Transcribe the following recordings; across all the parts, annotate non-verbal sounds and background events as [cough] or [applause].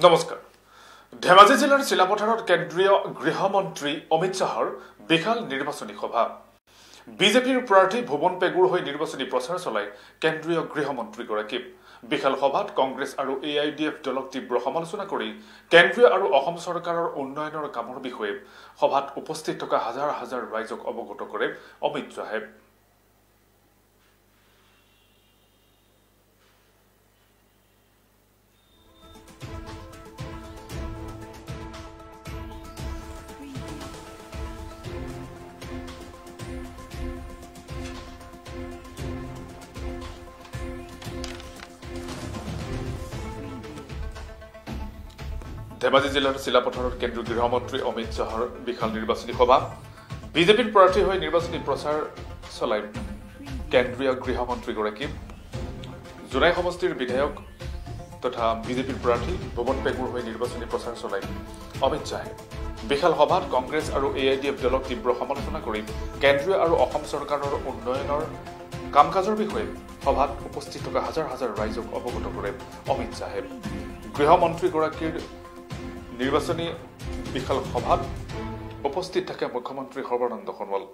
নমস্কাৰ ধেমাজি জিলাৰ চিলাপথাৰত কেন্দ্ৰীয় গৃহমন্ত্ৰী অমিত শ্বাহৰ বিশাল নিৰ্বাচনী সভা বিজেপিৰ প্ৰাৰ্থী ভুৱন পেগুৰ হৈ নিৰ্বাচনী প্ৰচাৰ চলাই কেন্দ্ৰীয় গৃহমন্ত্ৰীগৰাকী বিশাল সভাত কংগ্ৰেছ আৰু এ আই ডি এফ দলক তীব্ৰ সমালোচনা কৰি কেন্দ্ৰীয় আৰু অসম চৰকাৰৰ উন্নয়নৰ কামৰ বিষয়ে সভাত উপস্থিত থকা হাজাৰ হাজাৰ ৰাইজক অৱগত কৰে অমিত শ্বাহে ধেমাজি জিলাৰ চিলাপথাৰত কেন্দ্ৰীয় গৃহমন্ত্ৰী অমিত শ্বাহৰ বিশাল নিৰ্বাচনী সভা বিজেপিৰ প্ৰাৰ্থী হৈ নিৰ্বাচনী প্ৰচাৰ চলাই কেন্দ্ৰীয় গৃহমন্ত্ৰীগৰাকী জোনাই সমষ্টিৰ বিধায়ক তথা বিজেপিৰ প্ৰাৰ্থী ভৱন পেগুৰ হৈ নিৰ্বাচনী প্ৰচাৰ চলাই অমিত শ্বাহে বিশাল সভাত কংগ্ৰেছ আৰু এ আই ডি এফ দলক তীৱ সমালোচনা কৰি কেন্দ্ৰীয় আৰু অসম চৰকাৰৰ উন্নয়নৰ কাম কাজৰ বিষয়ে সভাত উপস্থিত থকা হাজাৰ হাজাৰ ৰাইজক অৱগত কৰে অমিত শ্বাহে গৃহমন্ত্ৰীগৰাকীৰ নিৰ্বাচনী বিশাল সভাত উপস্থিত থাকে মুখ্যমন্ত্ৰী সৰ্বানন্দ সোণোৱাল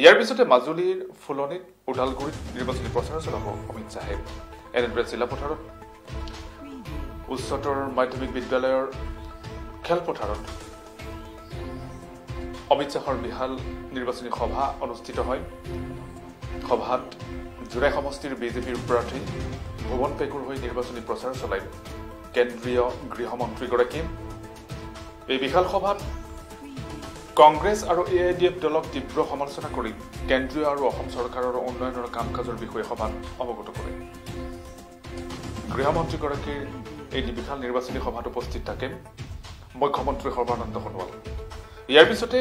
ইয়াৰ পিছতে মাজুলীৰ ফুলনিত ওদালগুৰিত নিৰ্বাচনী প্ৰচাৰ চলাব অমিত শ্বাহে এনেদৰে জিলা পথাৰত উচ্চতৰ মাধ্যমিক বিদ্যালয়ৰ খেলপথাৰত অমিত শ্বাহৰ বিশাল নিৰ্বাচনী সভা অনুষ্ঠিত হয় সভাত জোৰাই সমষ্টিৰ বিজেপিৰ প্ৰাৰ্থী ভুৱন পেগুৰ হৈ নিৰ্বাচনী প্ৰচাৰ চলায় কেন্দ্ৰীয় গৃহমন্ত্ৰীগৰাকী এই বিশাল সভাত কংগ্ৰেছ আৰু এ আই ডি এফ দলক তীব্ৰ সমালোচনা কৰি কেন্দ্ৰীয় আৰু অসম চৰকাৰৰ উন্নয়নৰ কাম কাজৰ বিষয়ে সভাত অৱগত কৰে গৃহমন্ত্ৰীগৰাকীৰ এই বিশাল নিৰ্বাচনী সভাত উপস্থিত থাকে মুখ্যমন্ত্ৰী সৰ্বানন্দ সোণোৱাল ইয়াৰ পিছতে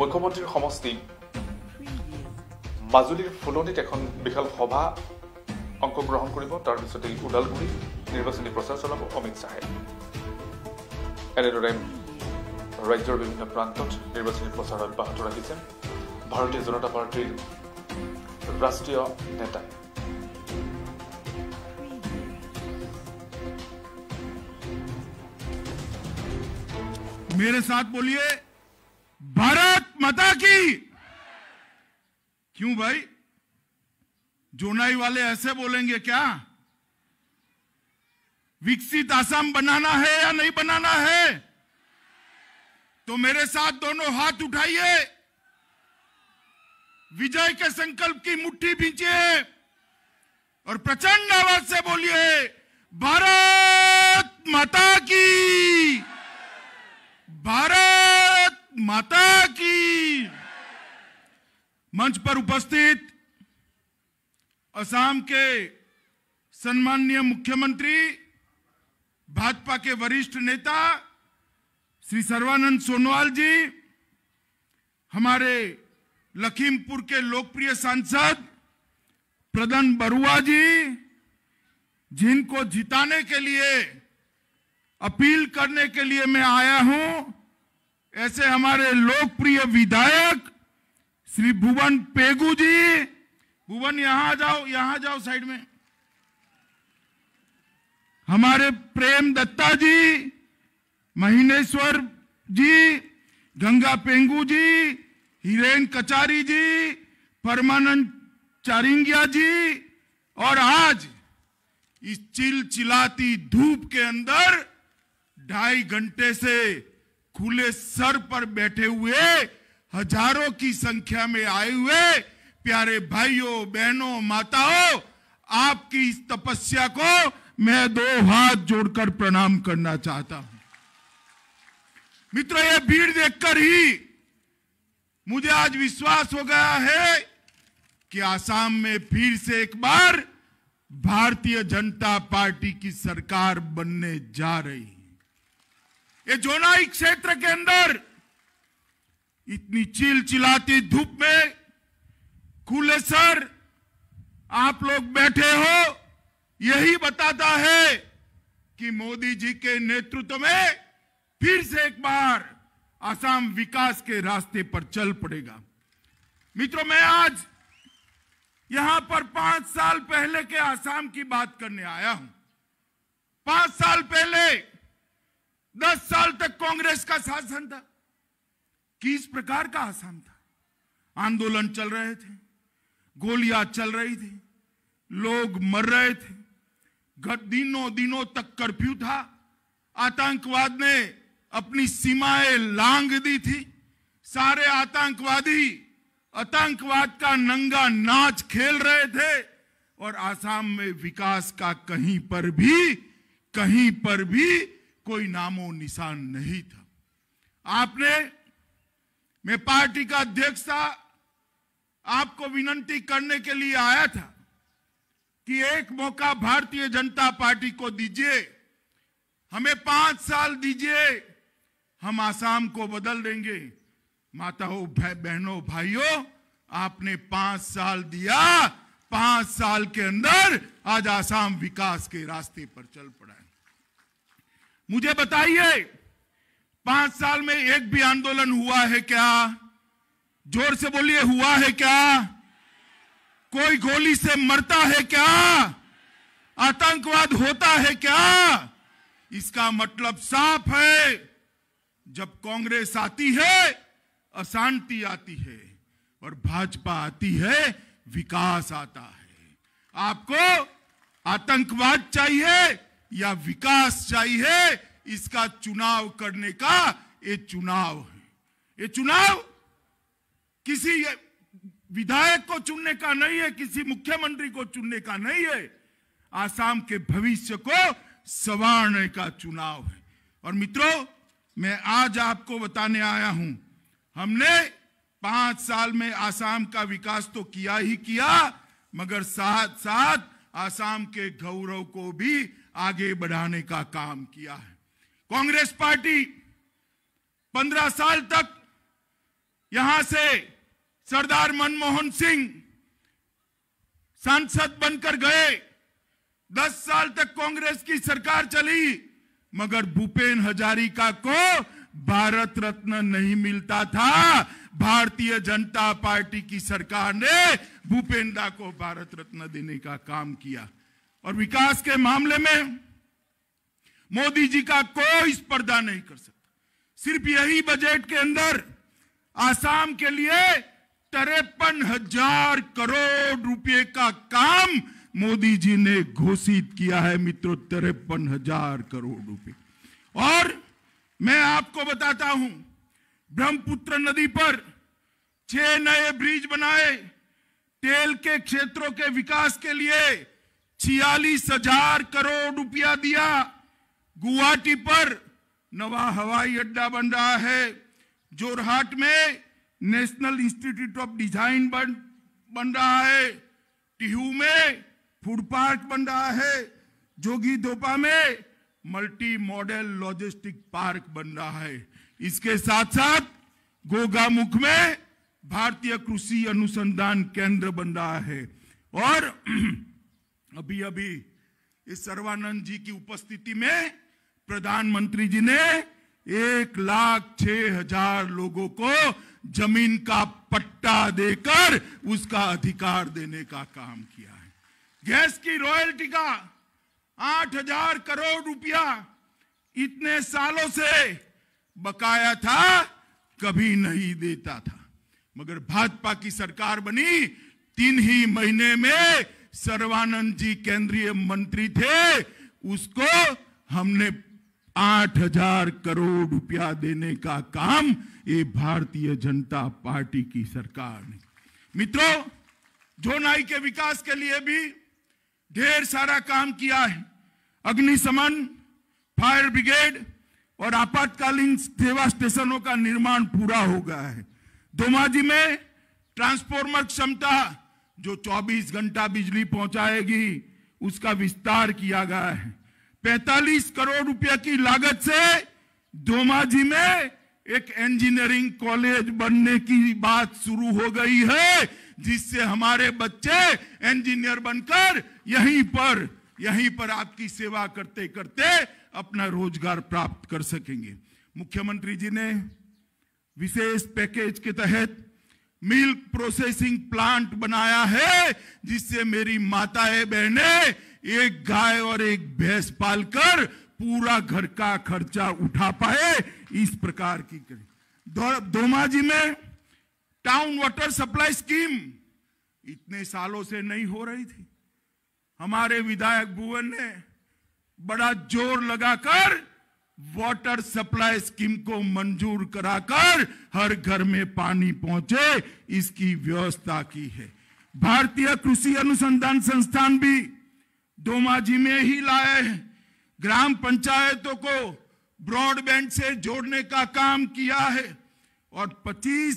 মুখ্যমন্ত্ৰীৰ সমষ্টি মাজুলীৰ ফুলনিত এখন বিশাল সভা অংশগ্ৰহণ কৰিব তাৰপিছতে ওদালগুৰিত নিৰ্বাচনী প্ৰচাৰ চলাব অমিত শ্বাহে এনেদৰে ৰাজ্যৰ বিভিন্ন প্ৰান্তত নিৰ্বাচনী প্ৰচাৰ অব্যাহত ৰাখিছে ভাৰতীয় জনতা পাৰ্টীৰ ৰাষ্ট্ৰীয় নেতা मेरे साथ बोलिए भारत माता की क्यों भाई जोनाई वाले ऐसे बोलेंगे क्या विकसित आसाम बनाना है या नहीं बनाना है तो मेरे साथ दोनों हाथ उठाइए विजय के संकल्प की मुट्ठी बींचिए और प्रचंड आवाज से बोलिए भारत माता की भारत माता की मंच पर उपस्थित असम के सम्माननीय मुख्यमंत्री भाजपा के वरिष्ठ नेता श्री सर्वानंद सोनोवाल जी हमारे लखीमपुर के लोकप्रिय सांसद प्रदन बरुआ जी जिनको जिताने के लिए अपील करने के लिए मैं आया हूं ऐसे हमारे लोकप्रिय विधायक श्री भुवन पेगू जी भुवन यहां जाओ यहां जाओ साइड में हमारे प्रेम दत्ता जी महीनेश्वर जी गंगा पेंगू जी हिरेन कचारी जी परमानंद चारिंगिया जी और आज इस चिल चिलाती धूप के अंदर ढाई घंटे से खुले सर पर बैठे हुए हजारों की संख्या में आए हुए प्यारे भाइयों बहनों माताओं आपकी इस तपस्या को मैं दो हाथ जोड़कर प्रणाम करना चाहता हूं मित्र ये भीड़ देखकर ही मुझे आज विश्वास हो गया है कि आसाम में फिर से एक बार भारतीय जनता पार्टी की सरकार बनने जा रही है ये जोनाई क्षेत्र के अंदर इतनी चिल चिलाती धूप में खुले सर आप लोग बैठे हो यही बताता है कि मोदी जी के नेतृत्व में फिर से एक बार आसाम विकास के रास्ते पर चल पड़ेगा मित्रों मैं आज यहां पर पांच साल पहले के आसाम की बात करने आया हूं पांच साल पहले दस साल तक कांग्रेस का शासन था किस प्रकार का आसाम था आंदोलन चल रहे थे गोलियां चल रही थी लोग मर रहे थे दिनों दिनों तक कर्फ्यू था आतंकवाद ने अपनी सीमाएं लांग दी थी सारे आतंकवादी आतंकवाद का नंगा नाच खेल रहे थे और आसाम में विकास का कहीं पर भी कहीं पर भी कोई नामो निशान नहीं था आपने मैं पार्टी का अध्यक्ष था आपको विनंती करने के लिए आया था कि एक मौका भारतीय जनता पार्टी को दीजिए हमें पांच साल दीजिए हम आसाम को बदल देंगे माताओं भाई बहनों भाइयों आपने पांच साल दिया पांच साल के अंदर आज आसाम विकास के रास्ते पर चल पड़ा है मुझे बताइए पांच साल में एक भी आंदोलन हुआ है क्या जोर से बोलिए हुआ है क्या कोई गोली से मरता है क्या आतंकवाद होता है क्या इसका मतलब साफ है जब कांग्रेस आती है अशांति आती है और भाजपा आती है विकास आता है आपको आतंकवाद चाहिए या विकास चाहिए इसका चुनाव करने का ये चुनाव है ये चुनाव किसी विधायक को चुनने का नहीं है किसी मुख्यमंत्री को चुनने का नहीं है आसाम के भविष्य को संवारने का चुनाव है और मित्रों मैं आज आपको बताने आया हूं हमने पांच साल में आसाम का विकास तो किया ही किया मगर साथ साथ आसाम के गौरव को भी आगे बढ़ाने का काम किया है कांग्रेस पार्टी पंद्रह साल तक यहां से सरदार मनमोहन सिंह सांसद बनकर गए दस साल तक कांग्रेस की सरकार चली मगर भूपेन हजारिका को भारत रत्न नहीं मिलता था भारतीय जनता पार्टी की सरकार ने भूपेंद्रा को भारत रत्न देने का काम किया और विकास के मामले में मोदी जी का कोई स्पर्धा नहीं कर सकता सिर्फ यही बजट के अंदर आसाम के लिए तिरपन हजार करोड़ रुपए का काम मोदी जी ने घोषित किया है मित्रों तिरपन हजार करोड़ रुपए और मैं आपको बताता हूं ब्रह्मपुत्र नदी पर छह नए ब्रिज बनाए तेल के क्षेत्रों के विकास के लिए छियालीस हजार करोड़ रुपया दिया गुवाहाटी पर नवा हवाई अड्डा बन रहा है जोरहाट में नेशनल इंस्टीट्यूट ऑफ डिजाइन बन बन रहा है टिहू में फूड पार्क बन रहा है जोगी दोपा में मल्टी मॉडल लॉजिस्टिक पार्क बन रहा है इसके साथ साथ गोगामुख में भारतीय कृषि अनुसंधान केंद्र बन रहा है और [clears throat] अभी अभी इस सर्वानंद जी की उपस्थिति में प्रधानमंत्री जी ने एक लाख छह हजार लोगों को जमीन का पट्टा देकर उसका अधिकार देने का काम किया है गैस की रॉयल्टी का आठ हजार करोड़ रुपया इतने सालों से बकाया था कभी नहीं देता था मगर भाजपा की सरकार बनी तीन ही महीने में सर्वानंद जी केंद्रीय मंत्री थे उसको हमने आठ हजार करोड़ रुपया देने का काम ये भारतीय जनता पार्टी की सरकार ने मित्रों जोनाई के विकास के लिए भी ढेर सारा काम किया है अग्निशमन फायर ब्रिगेड और आपातकालीन सेवा स्टेशनों का निर्माण पूरा हो गया है दोमाजी में ट्रांसफॉर्मर क्षमता जो 24 घंटा बिजली पहुंचाएगी उसका विस्तार किया गया है 45 करोड़ रुपया की लागत से दोमाजी में एक इंजीनियरिंग कॉलेज बनने की बात शुरू हो गई है जिससे हमारे बच्चे इंजीनियर बनकर यहीं पर यहीं पर आपकी सेवा करते करते अपना रोजगार प्राप्त कर सकेंगे मुख्यमंत्री जी ने विशेष पैकेज के तहत मिल्क प्रोसेसिंग प्लांट बनाया है जिससे मेरी माताएं बहनें एक गाय और एक भैंस पालकर पूरा घर का खर्चा उठा पाए इस प्रकार की करें जी में टाउन वाटर सप्लाई स्कीम इतने सालों से नहीं हो रही थी हमारे विधायक भुवन ने बड़ा जोर लगाकर वाटर सप्लाई स्कीम को मंजूर कराकर हर घर में पानी पहुंचे इसकी व्यवस्था की है भारतीय कृषि अनुसंधान संस्थान भी डोमाजी में ही लाए ग्राम पंचायतों को ब्रॉडबैंड से जोड़ने का काम किया है और 25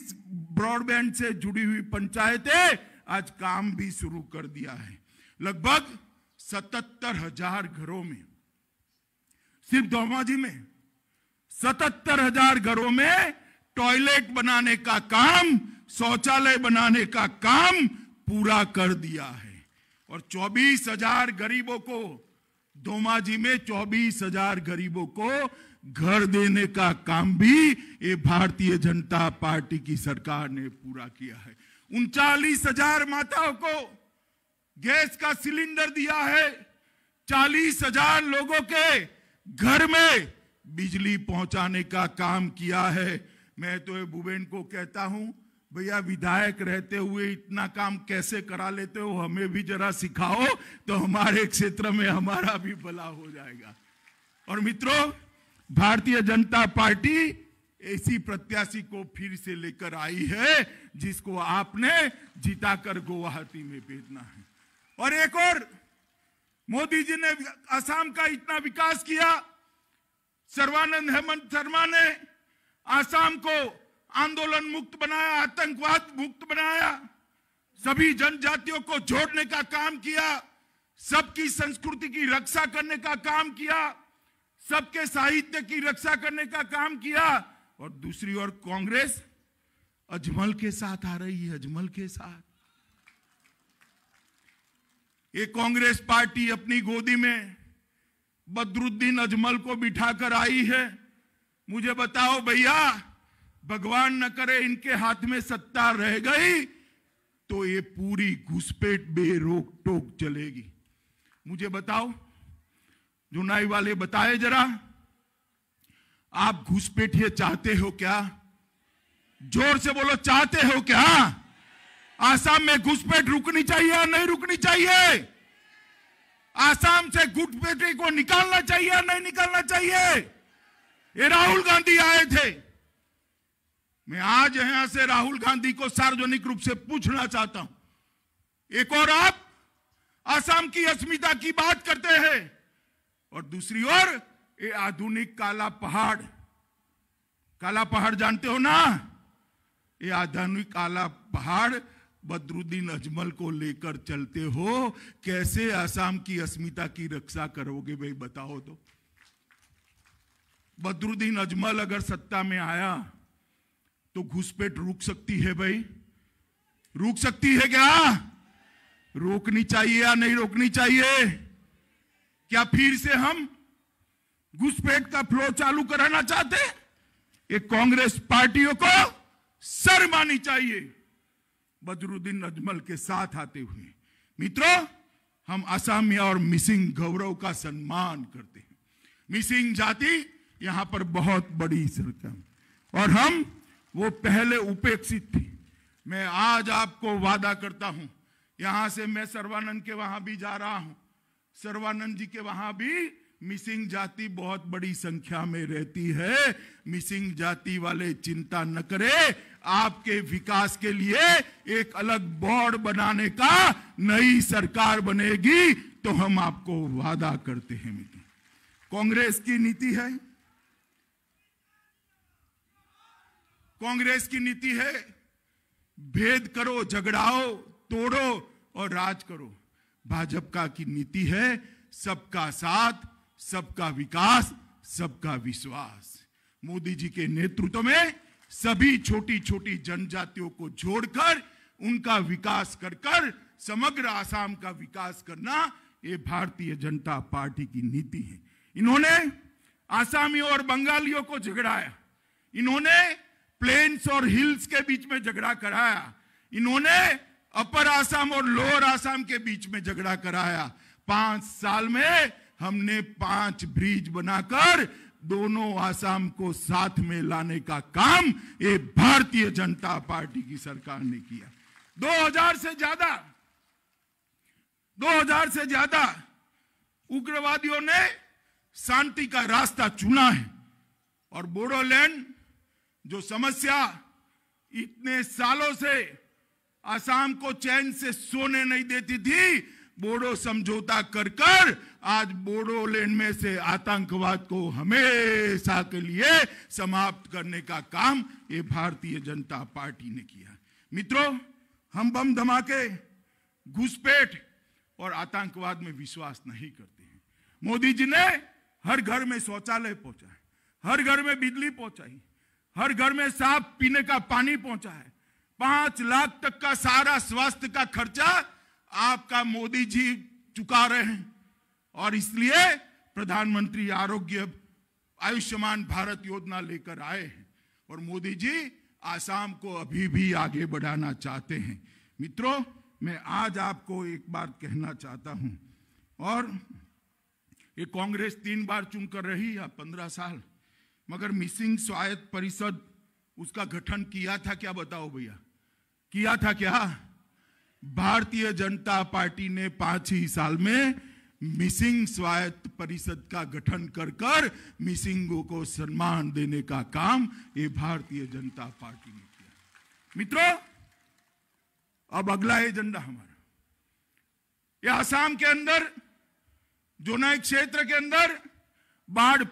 ब्रॉडबैंड से जुड़ी हुई पंचायतें आज काम भी शुरू कर दिया है लगभग सतहत्तर हजार घरों में सिर्फ डोमाजी में सतहत्तर हजार घरों में टॉयलेट बनाने का काम शौचालय बनाने का काम पूरा कर दिया है और चौबीस हजार गरीबों को दोमाजी में चौबीस हजार गरीबों को घर देने का काम भी ये भारतीय जनता पार्टी की सरकार ने पूरा किया है उनचालीस हजार माताओं को गैस का सिलेंडर दिया है चालीस हजार लोगों के घर में बिजली पहुंचाने का काम किया है मैं तो भूबेन को कहता हूं भैया विधायक रहते हुए इतना काम कैसे करा लेते हो हमें भी जरा सिखाओ तो हमारे क्षेत्र में हमारा भी भला हो जाएगा और मित्रों भारतीय जनता पार्टी ऐसी प्रत्याशी को फिर से लेकर आई है जिसको आपने जिताकर गुवाहाटी में भेजना है और एक और मोदी जी ने असम का इतना विकास किया सर्वानंद हेमंत शर्मा ने आसाम को आंदोलन मुक्त बनाया आतंकवाद मुक्त बनाया सभी जनजातियों को जोड़ने का काम किया सबकी संस्कृति की रक्षा करने का काम किया सबके साहित्य की रक्षा करने का काम किया और दूसरी ओर कांग्रेस अजमल के साथ आ रही है अजमल के साथ ये कांग्रेस पार्टी अपनी गोदी में बदरुद्दीन अजमल को बिठाकर आई है मुझे बताओ भैया भगवान न करे इनके हाथ में सत्ता रह गई तो ये पूरी घुसपेट बेरोक टोक चलेगी मुझे बताओ जुनाई वाले बताए जरा आप ये चाहते हो क्या जोर से बोलो चाहते हो क्या आसाम में घुसपैठ रुकनी चाहिए या नहीं रुकनी चाहिए आसाम से घुसपैठी को निकालना चाहिए या नहीं निकालना चाहिए ये राहुल गांधी आए थे मैं आज यहां से राहुल गांधी को सार्वजनिक रूप से पूछना चाहता हूं एक और आप आसाम की अस्मिता की बात करते हैं और दूसरी ओर ये आधुनिक काला पहाड़ काला पहाड़ जानते हो ना ये आधुनिक काला पहाड़ बदरुद्दीन अजमल को लेकर चलते हो कैसे आसाम की अस्मिता की रक्षा करोगे भाई बताओ तो बदरुद्दीन अजमल अगर सत्ता में आया तो घुसपैठ रुक सकती है भाई रुक सकती है क्या रोकनी चाहिए या नहीं रोकनी चाहिए क्या फिर से हम घुसपैठ का फ्लो चालू कराना चाहते ये कांग्रेस पार्टियों को सर मानी चाहिए बदरुद्दीन अजमल के साथ आते हुए मित्रों हम असमिया और मिसिंग गौरव का सम्मान करते हैं मिसिंग जाति यहां पर बहुत बड़ी सरकार और हम वो पहले उपेक्षित थी मैं आज आपको वादा करता हूं यहां से मैं सर्वानंद के वहां भी जा रहा हूं सर्वानंद जी के वहां भी मिसिंग जाति बहुत बड़ी संख्या में रहती है मिसिंग जाति वाले चिंता न करे आपके विकास के लिए एक अलग बोर्ड बनाने का नई सरकार बनेगी तो हम आपको वादा करते हैं मित्र कांग्रेस की नीति है कांग्रेस की नीति है भेद करो झगड़ाओ तोड़ो और राज करो भाजपा की नीति है सबका साथ सबका विकास सबका विश्वास मोदी जी के नेतृत्व में सभी छोटी छोटी जनजातियों को जोड़कर उनका विकास कर कर समग्र आसाम का विकास करना ये भारतीय जनता पार्टी की नीति है इन्होंने आसामियों और बंगालियों को झगड़ाया इन्होंने प्लेन्स और हिल्स के बीच में झगड़ा कराया इन्होंने अपर आसाम और लोअर आसाम के बीच में झगड़ा कराया पांच साल में हमने पांच ब्रिज बनाकर दोनों आसाम को साथ में लाने का काम ये भारतीय जनता पार्टी की सरकार ने किया 2000 से ज्यादा 2000 से ज्यादा उग्रवादियों ने शांति का रास्ता चुना है और बोडोलैंड जो समस्या इतने सालों से आसाम को चैन से सोने नहीं देती थी बोडो समझौता कर कर आज बोडोलैंड में से आतंकवाद को हमेशा के लिए समाप्त करने का काम ये भारतीय जनता पार्टी ने किया मित्रों हम बम धमाके घुसपैठ और आतंकवाद में विश्वास नहीं करते हैं मोदी जी ने हर घर में शौचालय पहुंचा हर घर में बिजली पहुंचाई हर घर में साफ पीने का पानी पहुंचा है पांच लाख तक का सारा स्वास्थ्य का खर्चा आपका मोदी जी चुका रहे हैं और इसलिए प्रधानमंत्री आरोग्य आयुष्मान भारत योजना लेकर आए हैं और मोदी जी आसाम को अभी भी आगे बढ़ाना चाहते हैं मित्रों मैं आज आपको एक बार कहना चाहता हूं और ये कांग्रेस तीन बार चुन कर रही या पंद्रह साल मगर मिसिंग स्वायत्त परिषद उसका गठन किया था क्या बताओ भैया किया था क्या भारतीय जनता पार्टी ने पांच ही साल में मिसिंग स्वायत्त परिषद का गठन कर कर मिसिंगों को सम्मान देने का काम ये भारतीय जनता पार्टी ने किया मित्रों अब अगला एजेंडा हमारा ये आसाम के अंदर जोनाई क्षेत्र के अंदर बाढ़